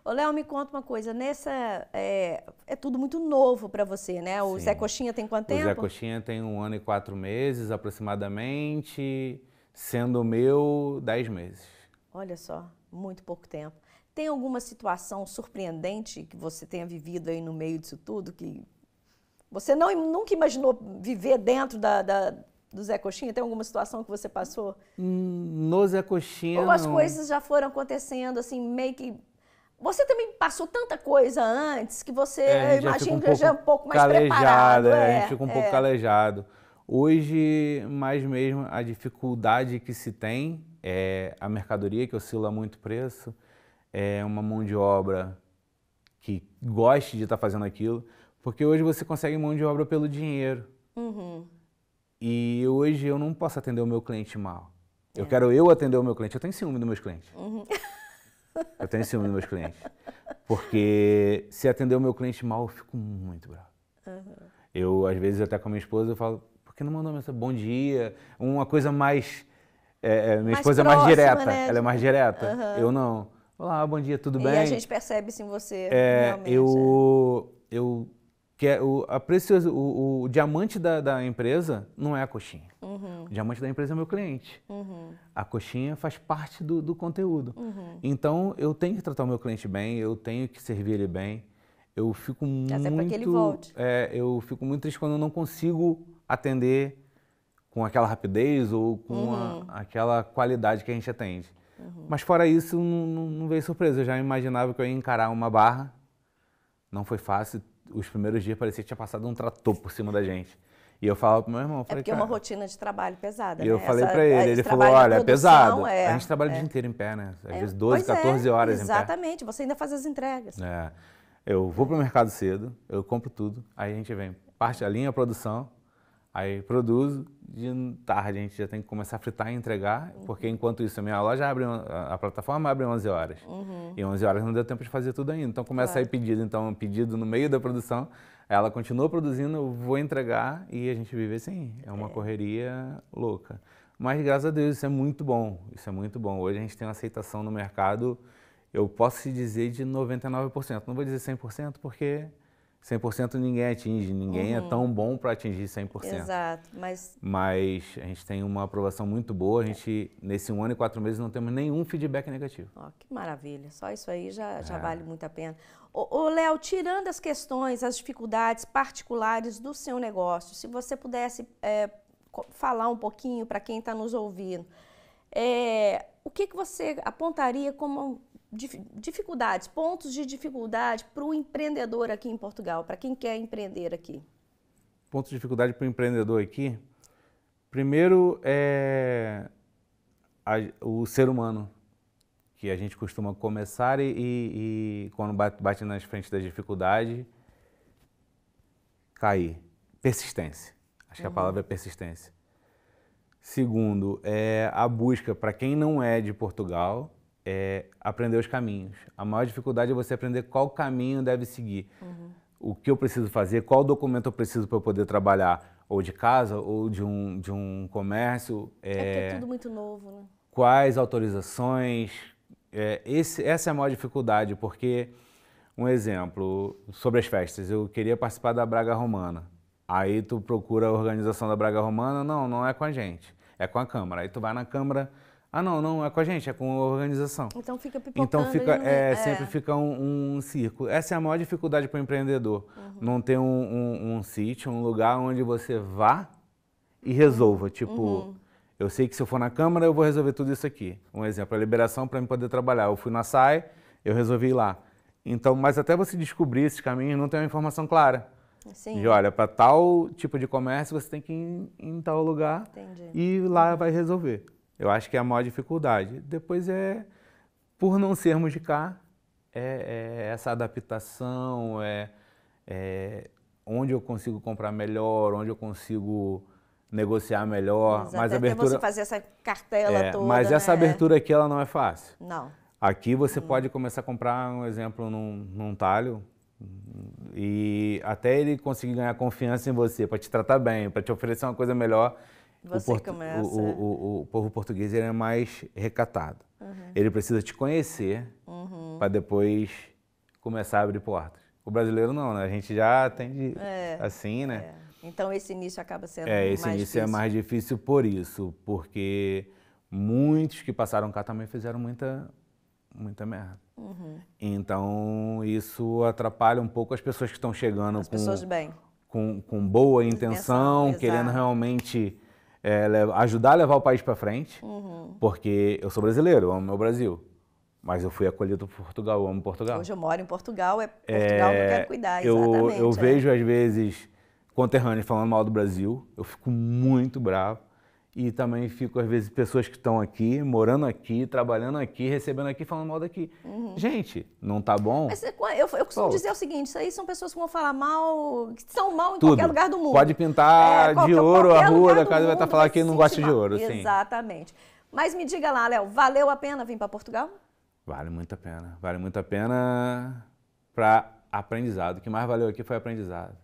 Ô, Léo, me conta uma coisa. Nessa. É, é tudo muito novo para você, né? O Sim. Zé Coxinha tem quanto tempo? O Zé Coxinha tem um ano e quatro meses aproximadamente, sendo meu, dez meses. Olha só, muito pouco tempo. Tem alguma situação surpreendente que você tenha vivido aí no meio disso tudo que você não, nunca imaginou viver dentro da, da do Zé Coxinha? Tem alguma situação que você passou? Hum, no Zé Coxinha. Ou as não. coisas já foram acontecendo, assim, meio que. Você também passou tanta coisa antes que você é, imagina que já é um pouco mais preparado. É, é, a gente fica um é. pouco calejado. Hoje, mais mesmo, a dificuldade que se tem é a mercadoria que oscila muito preço é, uma mão de obra que goste de estar tá fazendo aquilo, porque hoje você consegue mão de obra pelo dinheiro. Uhum. E hoje eu não posso atender o meu cliente mal. Eu é. quero eu atender o meu cliente. Eu tenho ciúme dos meus clientes. Uhum. Eu tenho ciúme dos meus clientes. Porque se atender o meu cliente mal, eu fico muito bravo. Uhum. Eu, às vezes, até com a minha esposa, eu falo, por que não mandou mensagem? Bom dia. Uma coisa mais... É, é minha mais esposa próxima, é mais direta. Né? Ela é mais direta. Uhum. Eu não. Olá, bom dia, tudo e bem? E a gente percebe sim você. É, realmente, eu, é. eu que o, a precioso, o, o diamante da, da, empresa não é a coxinha. Uhum. O diamante da empresa é meu cliente. Uhum. A coxinha faz parte do, do conteúdo. Uhum. Então, eu tenho que tratar o meu cliente bem, eu tenho que servir ele bem. Eu fico Até muito... que ele volte. É, eu fico muito triste quando eu não consigo atender com aquela rapidez ou com a, uhum. aquela qualidade que a gente atende. Mas fora isso, não, não veio surpresa. Eu já imaginava que eu ia encarar uma barra. Não foi fácil. Os primeiros dias parecia que tinha passado um trator por cima da gente. E eu falava pro meu irmão, é falei, É porque é uma rotina de trabalho pesada, E né? eu falei para ele, ele falou, olha, é pesado. É, a gente trabalha é. o dia é. inteiro em pé, né? Às é, vezes 12, 14 é. horas exatamente. Você ainda faz as entregas. É. Eu vou pro mercado cedo, eu compro tudo, aí a gente vem parte a linha, a produção, Aí produzo, de tarde a gente já tem que começar a fritar e entregar, uhum. porque enquanto isso a minha loja abre, a plataforma abre 11 horas. Uhum. E 11 horas não deu tempo de fazer tudo ainda. Então começa claro. a ir pedido, então pedido no meio da produção, ela continua produzindo, eu vou entregar e a gente vive assim. É uma é. correria louca. Mas graças a Deus isso é muito bom, isso é muito bom. Hoje a gente tem uma aceitação no mercado, eu posso te dizer de 99%. Não vou dizer 100% porque 100% ninguém atinge, ninguém é uhum. é tão bom para atingir 100%. Exato, mas... Mas a gente tem uma aprovação muito boa, a gente, é. nesse um ano e quatro meses, não temos nenhum feedback negativo. Oh, que maravilha, só isso aí já, é. já vale muito a pena. Ô, Léo, tirando as questões, as dificuldades particulares do seu negócio, se você pudesse é, falar um pouquinho para quem está nos ouvindo, é, o que, que você apontaria como dificuldades, pontos de dificuldade para o empreendedor aqui em Portugal, para quem quer empreender aqui? Pontos de dificuldade para o empreendedor aqui? Primeiro é a, o ser humano, que a gente costuma começar e, e, e quando bate, bate nas frentes da dificuldade, cair. Persistência. Acho uhum. que a uhum. palavra é persistência. Segundo, é a busca para quem não é de Portugal, é aprender os caminhos. A maior dificuldade é você aprender qual caminho deve seguir. Uhum. O que eu preciso fazer, qual documento eu preciso para eu poder trabalhar, ou de casa, ou de um, de um comércio. É, é tudo muito novo, né? Quais autorizações. É, esse, essa é a maior dificuldade, porque, um exemplo, sobre as festas, eu queria participar da Braga Romana. Aí tu procura a organização da Braga Romana, não, não é com a gente, é com a Câmara. Aí tu vai na Câmara ah, não, não é com a gente, é com a organização. Então fica pipocando. Então fica, é, é, sempre fica um, um círculo. Essa é a maior dificuldade para o empreendedor. Uhum. Não ter um, um, um, sítio, um lugar onde você vá e resolva. Uhum. Tipo, uhum. eu sei que se eu for na Câmara, eu vou resolver tudo isso aqui. Um exemplo, a liberação para mim poder trabalhar. Eu fui na SAI, eu resolvi ir lá. Então, mas até você descobrir esses caminhos, não tem uma informação clara. Sim. E olha, para tal tipo de comércio, você tem que ir em, em tal lugar Entendi. e lá vai resolver. Eu acho que é a maior dificuldade. Depois é, por não sermos de cá, é, é essa adaptação, é, é, onde eu consigo comprar melhor, onde eu consigo negociar melhor. mais mas é abertura você fazer essa cartela é, toda. Mas né? essa abertura aqui ela não é fácil. Não. Aqui você hum. pode começar a comprar, um exemplo, num, num talho, e até ele conseguir ganhar confiança em você, para te tratar bem, para te oferecer uma coisa melhor, você o começa. O, o, o, povo português ele é mais recatado. Uhum. Ele precisa te conhecer uhum. para depois começar a abrir portas. O brasileiro não, né? A gente já atende é. assim, né? É. Então esse início acaba sendo é, esse início é mais difícil por isso, porque muitos que passaram cá também fizeram muita muita merda. Uhum. Então isso atrapalha um pouco as pessoas que estão chegando as com, pessoas bem. Com, com boa intenção, intenção querendo realmente é, ajudar a levar o país para frente, uhum. porque eu sou brasileiro, eu amo meu Brasil. Mas eu fui acolhido por Portugal, eu amo Portugal. Hoje eu moro em Portugal, é, é Portugal é, que eu quero cuidar, exatamente. Eu, eu é. vejo, às vezes, conterrâneos falando mal do Brasil, eu fico muito bravo. E também fico, às vezes, pessoas que estão aqui, morando aqui, trabalhando aqui, recebendo aqui, falando mal daqui. Uhum. Gente, não tá bom? Mas, é eu, eu, costumo Pô. dizer o seguinte, isso aí são pessoas que vão falar mal, que são mal em Tudo. qualquer lugar do mundo. Pode pintar é, qualquer, de ouro a rua da casa, vai estar falando que não gosta de ouro. Sim. Exatamente. Mas me diga lá, Léo, valeu a pena vir para Portugal? Vale muito a pena. Vale muito a pena para aprendizado. O que mais valeu aqui foi aprendizado.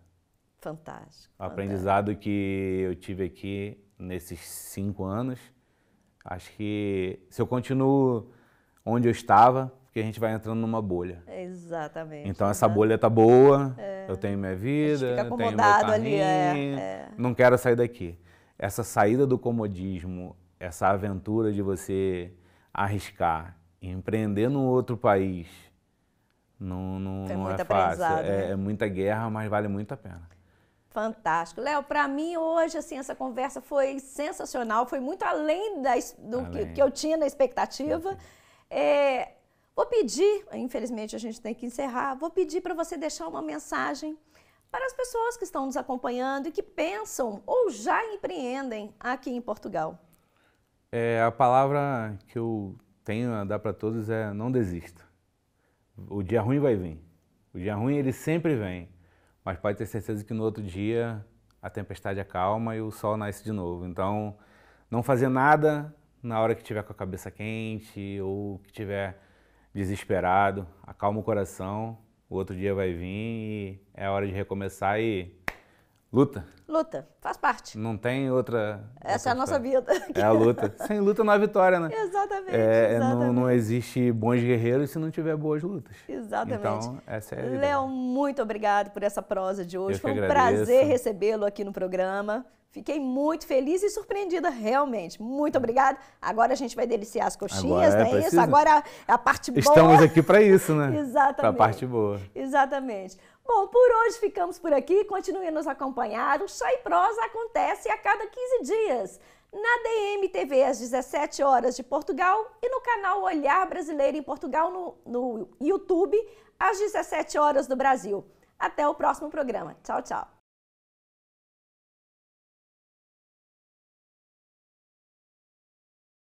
Fantástico. O fantástico. aprendizado que eu tive aqui nesses cinco anos. Acho que se eu continuo onde eu estava, porque a gente vai entrando numa bolha. Exatamente. Então essa né? bolha tá boa, é. eu tenho minha vida, eu tenho meu carrinho, ali, é, é. não quero sair daqui. Essa saída do comodismo, essa aventura de você arriscar, empreender num outro país, não, não, é fácil. É, né? é muita guerra, mas vale muito a pena. Fantástico. Léo, para mim hoje, assim, essa conversa foi sensacional, foi muito além do além. Que, que, eu tinha na expectativa. É, vou pedir, infelizmente a gente tem que encerrar, vou pedir para você deixar uma mensagem para as pessoas que estão nos acompanhando e que pensam ou já empreendem aqui em Portugal. É, a palavra que eu tenho a dar para todos é não desista. O dia ruim vai vir. O dia ruim ele sempre vem mas pode ter certeza que no outro dia a tempestade acalma e o sol nasce de novo. Então, não fazer nada na hora que tiver com a cabeça quente ou que tiver desesperado, acalma o coração, o outro dia vai vir e é hora de recomeçar e Luta. Luta, faz parte. Não tem outra. Essa outra é a nossa vida. [laughs] É a luta. Sem luta não há vitória, né? Exatamente. É, é exatamente. Não, não, existe bons guerreiros se não tiver boas lutas. Exatamente. Então, essa é a Léo, muito obrigado por essa prosa de hoje. Eu Foi um prazer recebê-lo aqui no programa. Fiquei muito feliz e surpreendida, realmente. Muito obrigada. Agora a gente vai deliciar as coxinhas, Agora, é, não é isso? Agora a, é a parte boa. Estamos aqui para isso, né? [laughs] Exatamente. Para a parte boa. Exatamente. Bom, por hoje ficamos por aqui. Continue a nos acompanhar. O Chá e Prosa acontece a cada 15 dias na DM TV às 17 horas de Portugal e no canal Olhar Brasileiro em Portugal no, no YouTube às 17 horas do Brasil. Até o próximo programa. Tchau, tchau.